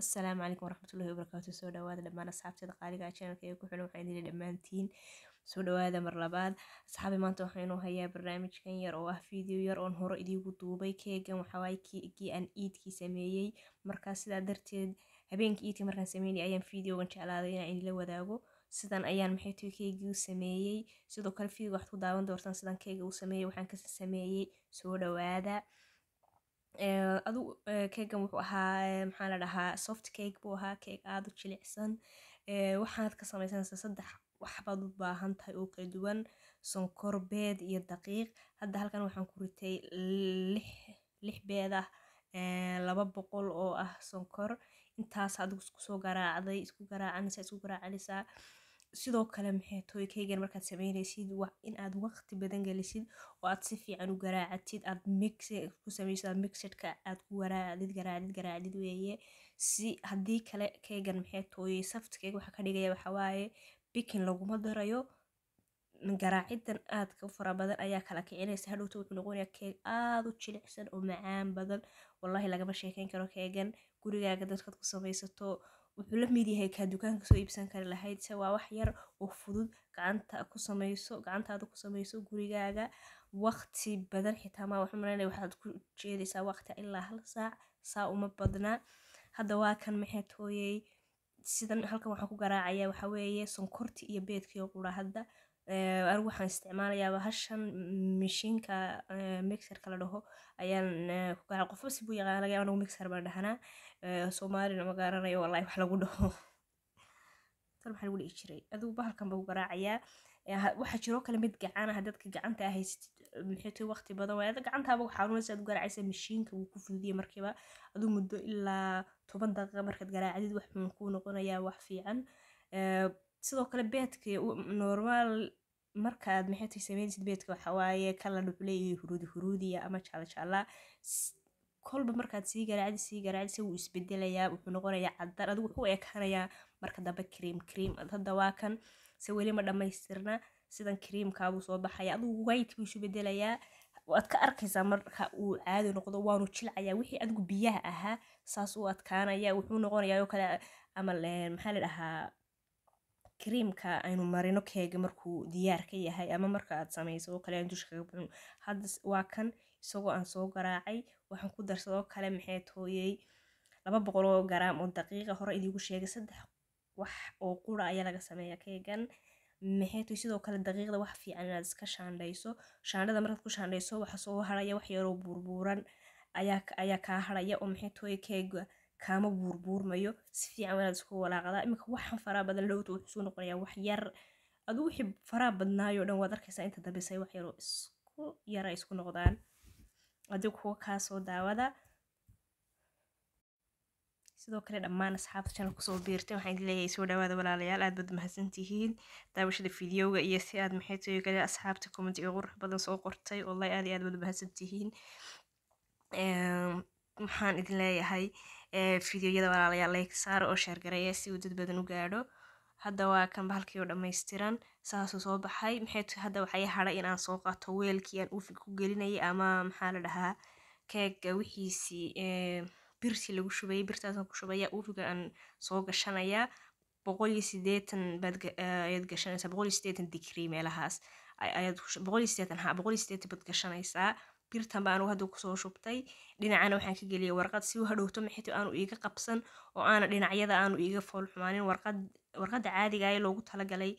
asalaamu calaykum waraxmatullahi wabarakaatu soo dhawaada dhammaan asxaabteeda qaaliga channelka ee ku xilan waxaan idin dhammaantiin soo dhawaada mar labaad asxaabi maanta waxaanu hayaa barnaamijkan yar oo ah video yar oon hore idiigu duubay keegan waxawaaye keegii aan iidkii sameeyey markaa sidaa darteed habeenkii iidkii markaan sameynay ayaan videogan jeclaaday inaan idinla wadaago sidan ayaan maxay tahay keygii u sameeyey sidoo kale video waxaad ku daawan doortaan sidan keega u sameeyey waxaan kasi sameeyey soo dhawaada adu keegan wuxuu ahaa maxaa la dhahaa soft cake buu ahaa keeg aada u jilicsan waxaad ka samaysanaysaa saddex waxbaad u baahan tahay oo kala duwan sonkor beed iyo daqiiq hadda halkan waxaan ku ritay lix beed ah laba boqol oo ah sonkor intaas adigu isku garaacday isku garaacanaysaa isku garaacanaysaa sidoo kale maxay maxeetooykeygan markaad sameynaysid waa inaad waqti badan gelisid oo aad si fiican u garaacatid aad mix ku samaysid mixedka aad ku garaacdid garaacdid garaacdid weeye si haddii kale keegan maxeetooyey saftkeyga waxaa ka dhigaya waxawaaye bikin laguma darayo garaacidan aadka u fara badan ayaa kala kicinaysa hadhowta wuxuu noqonayaa keeg aada u jilicsan oo macaan badan wallaahi lagama sheekeyn karo keegan gurigaaga dadkaad ku samaysato wuxuu la mid yahay kaa dukaan kasoo iibsan kari lahayd se waa wax yar oo fudud gacanta ku samayso gacantaada ku samayso gurigaaga waqti badan xitaa maa waxu malanaya waxaad ku jeedaysaa waqti ilaa hal saac saa uma badnaa hadda waa kan maxay tooyey sidan halkan waxaan ku garaacaya waxaa weeye sonkorti iyo beedkiyo qura hadda Eh, anigu waxaan isticmaalayaaba hashan mashiinka eh, mixerka la dhaho ayaan eh, ku gaara qofba sibuu yaqaanaya anigu mixer baan dhahanaa soomaalina ma garanayo wallahi wax lagu dhaho tan maxaa lagu dhihi jiray adigu bahalkan baa ku garaacayaa waxaa jiroo kale mid gacanah dadka gacanta ah haysatid maxaytay waqti badan waay ada gacantaaba xanuunaysa aad garaacaysa mishiinka wuu ku fududiya markiiba aduu muddo ilaa toban daqiiqa markaad garaacdid wax uun kuu noqonayaa wax fiican sidoo kale beedka normaal markaad maxaytay sameynaysid beedka waxawaaye kalan wuxuu leeyahay huruudi ah ama jaala kolba markaad sii garaacdi sii garaacdise wuu isbedelayaa wuxuu noqonayaa cadaan adigu wuxuu ekaanayaa marka dambe cream cream hadda waa kan se weli ma dhammaystirna sidan creamkaabuu soo baxaya adigu white buu isu bedelayaa waad ka arkaysaa marka uu caadi noqdo waanu jilcayaa wixii adigu biyaha ahaa saas u adkaanaya wuxuu noqonayaa oo kale ama maxaa la dhahaa kariimka aynu marino keega markuu diyaar ka yahay ama marka aad samayso oo kale aan dusha kaga buxin hadda waa kan isagoo aan soo garaacay waxaan ku darsadoo kale maxee tooyey laba boqol oo garaam oo daqiiqa hore idiigu sheegay saddex wax oo qura ayaa laga sameeyaa keegan maxee sidoo kale daqiiqda wax fiican inaad iska shaandhayso shaandhada markaad ku shaandhayso waxa soo haraya wax yaroo burbuuran ayaa kaa haraya oo maxee keega kama buurbuurmayo si fiican wanaad isku walaaqdaa iminka waxaan faraha badan lowta wuxuu isuu noqonayaa wax yar aduu wixii faraha badnaayoo dhan waad arkaysaa inta dambeysa wax yaroo isku yara isku noqdaan adii kuwa kaasoo daawada sidoo kale dhammaan asxaabta janal kusoo biirtay waxaan idin leeyahay soo dhawaada walaalayaal aad baad mahadsantihiin daawashada fideoga iyo si aad maxay tooyo kale asxaabta commentiga qurux badan soo qortay wallahi aad iyo aad baad mahadsantihiin ehm, maxaan idin leeyahay eh, fideoyada walaalayaal like saar oo sheer gareeya si uu dad badan u gaadho hadda waa kan bahalkii oo dhammaystiran saasuu soo baxay maxay hadda waxay hadhay inaan soo qaato weelkii aan uufig ku gelinayay ama maxaa la dhahaa keega wixiisii eh, birtii lagu shubayay birtaasaan ku shubaya uufiga aan soo gashanayaa boqoliyo sideetan baad eh, ayaad gashanaysaa boqoliyo sideetan digrii meelahaas ayaad boqoliyo sideetan ha boqoliyo sideetan baad gashanaysaa birtan baanu anugu hadda kusoo shubtay dhinacana waxaan ka geliyay warqad si u hadhowto mixito aanu iiga qabsan oo aana dhinacyada aanu iiga foolxumaanin warqadda caadiga ee loogu talagalay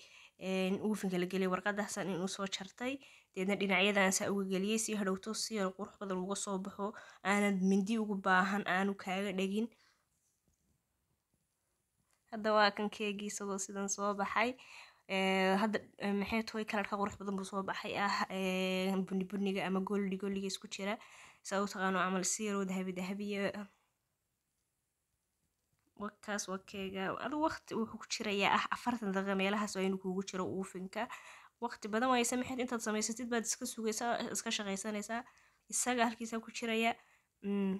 uufinka la geliyay warqadaasan inuu soo jartay deedna dhinacyadaan saa uga geliyay si hadhowto si qurux badan uga soo baxo aanad mindi ugu baahan aanu kaaga dhegin hadda waa kan keegii sidan soo baxay Eh, hadda eh, maxay tahay kalarka qurux badan buu soo baxay ah eh, buni buniga ama goldi goldiga isku jira saa u taqaano camal siro dahabi dahabiya wakaas wakeega adu waqti wuxuu ku jirayaa ah afartan daqiiqa meelahaas waa inuu kugu jiro uufinka waqti badan waaya samaxeed intaad samaysatid baad iska sugaysaa iska shaqaysanaysaa isaga halkiisaa ku jiraya mm.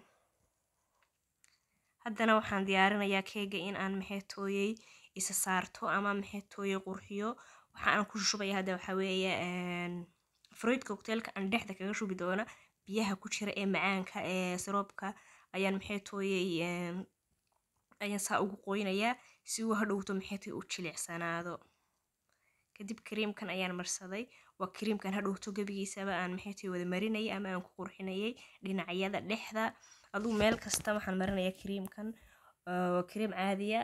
haddana waxaan diyaarinayaa keega in aan maxay tooyey isa saarto ama maxay tooyo qurxiyo waxa aan ku shubaya hadda waxaa weeye fruitka cocktailka aan dhexda kaga shubi doona biyaha ku jira ee macaanka ee siroobka ayaan maxay ayaan saa ugu qoynayaa si uu hadhowto maxay u jilicsanaado kadib kareemkan ayaan marsaday waa kareemkan hadhowto gebigiisaba aan maxay wada marinayay ama aan ku qurxinayay dhinacyada dhexda aduu meel kasta waxaan marinayaa kareemkan waa kareem caadiya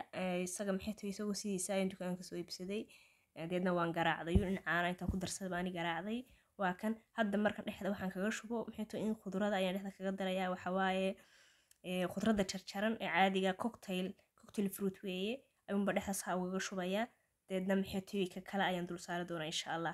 isaga maxay isagoo sidiisa ayan dukaanka soo iibsaday deedna waan garaacday yuu dhinacaana intaan ku darsaday baani garaacday waa kan hadda marka dhexda waxaan kaga shubo maxay in khudrada ayaan dhexda kaga darayaa waxawaaye khudradda jarjaran ee caadiga cocktail cocktail fruit weeye ayuunba dhexdaas ha ugaga shubayaa deedna maxay ka kale ayaan dul saari doonaa insha allah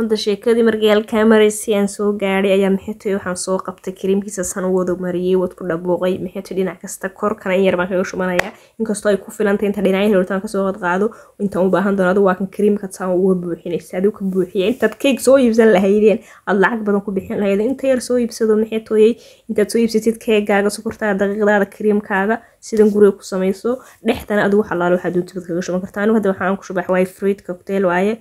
hadda sheekadii markii alkamarasi aan soo gaadhay ayaa maxay tahay waxaan soo qabtay kariimkiisasaan u wada mariyey wadku dhabuuqay maxay tahay dhinac kasta korkana in yar baan kaga shumanayaa inkastoo ay ku filantay inta dhinacyahii hortaan kasoo qadqaado intaan u baahan doono adigu waa kan saan uga buuxinaysa adigu ka buuxiya intaad keeg soo iibsan lahaydeen aad lacag badan ku bixin lahayd inta yar soo iibsado maxay intaad soo iibsatid keegaaga sokortaada daqiiqdaada kariimkaaga sidan guriga ku samayso dhexdana adigu xalaalo waxaad duntibad kaga shuban kartaa anigu hadda waxaan ku shubax waay fruit cocktail waaye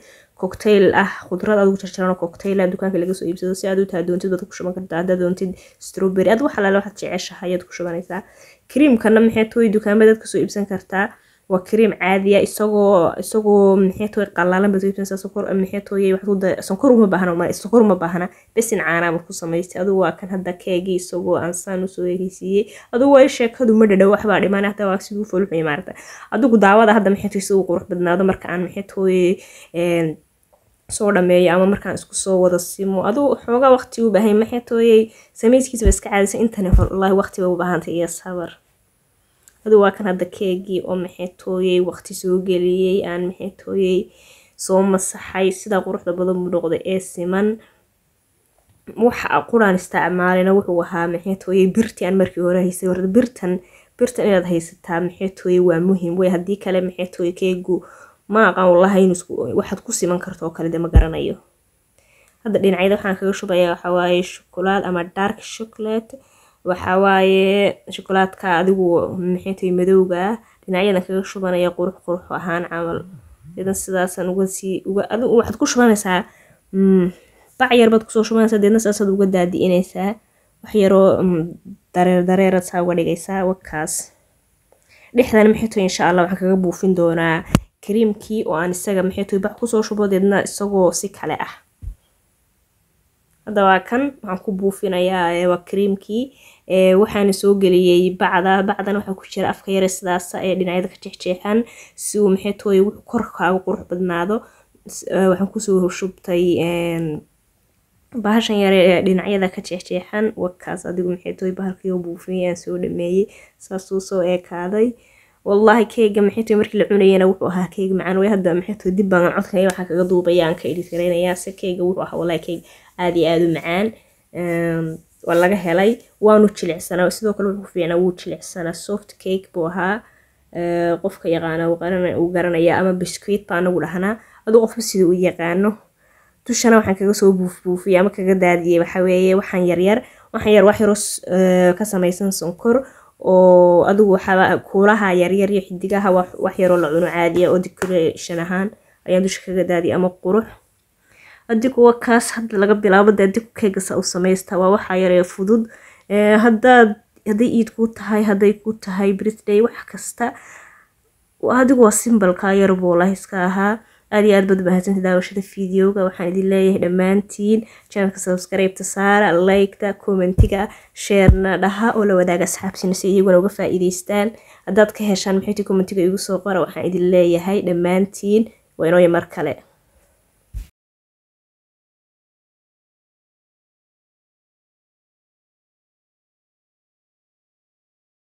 cocktail ah khudrad adigu jarjaran oo cocktail ah, dukaanka laga soo iibsado si aad u taha doontid waad ku shuban kartaa haddaad doontid strawberry aad wax waxaad jeceshahay ayaad ku shubanaysaa kriimkana maxay dukaamada aad kasoo iibsan kartaa waa kriim caadiya isagoo isagoo maxay tooy qalalan baad iibsanaysaa sokor maxay tooy sonkor uma baahna sonkor uma baahna besin caana baad ku samaystay adigu waa kan hadda keegii isagoo ansaan usoo heysiiyey adigu waa sheekadu ma dhadhow waxbaa dhimaan hadda waa siduu foluxmay maarata adigu daawada hadda maxay tooy qurux badnaado marka aan maxay eh, soo dhameeyo ama markaan isku soo wada simo aduu xoogaa waqti u baahay samayskiisba iska caadisa intani wallaahi waqtiba u iyo sabar aduu waa kan hadda keegii oo maxeetooyey waqti soo geliyey aan maxeetooyey soo masaxay sidaa quruxda badan buu noqday ee siman waxa quraan isticmaalayna wuxuu ahaa maxay birtii aan markii hore haysay horta birtan birtan inaad haysataa maxay waa muhim wey haddii kale maxay keegu ma aqaan walahayn waxaad ku siman karto oo kale de ma garanayo hadda dhinacyada waxaan kaga shubaya waxawaaye shokolaad ama dark chocolate waxawaaye shokolaadka adigu maxay madowga dhinacyadan kaga shubanaya qurux qurux ahaan camal deedna sidaasaan uga adigu waxaad ku shubanaysaa mm, bac yar baad kusoo shubanaysaa deedna sidaasaad uga daadi'inaysaa wax yaroo mm, dareer dareerad saa uga dhigaysaa wakaas dhexdan maxay insha allah waxaan kaga buufin doonaa kareemkii oo aan isaga maxaytoy bax kusoo shubadeedna isagoo si kale ah hadda waa kan waxaan ku buufinayaa waa kareemkii waxaana soo geliyey bacda bacdana waxaa ku jira afka yare sidaasa ee dhinacyada ka jexjeexan si uu maxaytoy wuxuu korkaaga qurux badnaado waxaan kusoo horshubtay bahashan yare ee dhinacyada ka jeexjeexan wakaas adigu maxaytoy bahalkii oo buufiyay soo dhameeyey saasuu soo eekaaday wallaahi keega maxayto markii la cunayana wuxuu ahaa keeg macaan way hadda maxayto dib baan codkan waxaa kaga duubayaan ka editaraynaya se keega wuxuu ahaa wallaahi keeg aad iyo aad u macaan ehm, waa laga helay waanu jilicsanaa sidoo kale wuxuu fiicnaa wuu jilicsanaa soft cake buu ahaa ehm, qofka yaqaana uu garanaya ama biskuit baa anagu dhahnaa aduu qofka sida u yaqaano dushana waxaan kaga soo buufbuufiyay ama kaga daadiyay waxaa weeye waxaan yaryar waxaan yar wax yaroo ehm, ka samaysan sonkor oo adigu waxaa kuulaha yaryar iyo xidigaha waxyaroo la cuno caadiya oo decoration ahaan ayaa dusha kaga daadiya ama qurux haddii kuwa kaas hadda laga bilaabo daadi keegasa u samaysta waa waxaa yaree fudud hadaad hadday iid kuu tahay hadday kuu tahay britday wax kasta adigu waa simbalkaa yarbuu lah iska ahaa aad iyo aad baad ubahadsantay daawashada videoga waxaan idin leeyahay dhammaantiin janalka subscribeta saara liketa commentiga sheerna dhaha oo la wadaaga asxaabsina si iyaguna uga faa'iidaystaan haddaad ka heshaan maxaytii commentiga igu soo qora waxaan idin leeyahay dhammaantiin waa inooya mar kale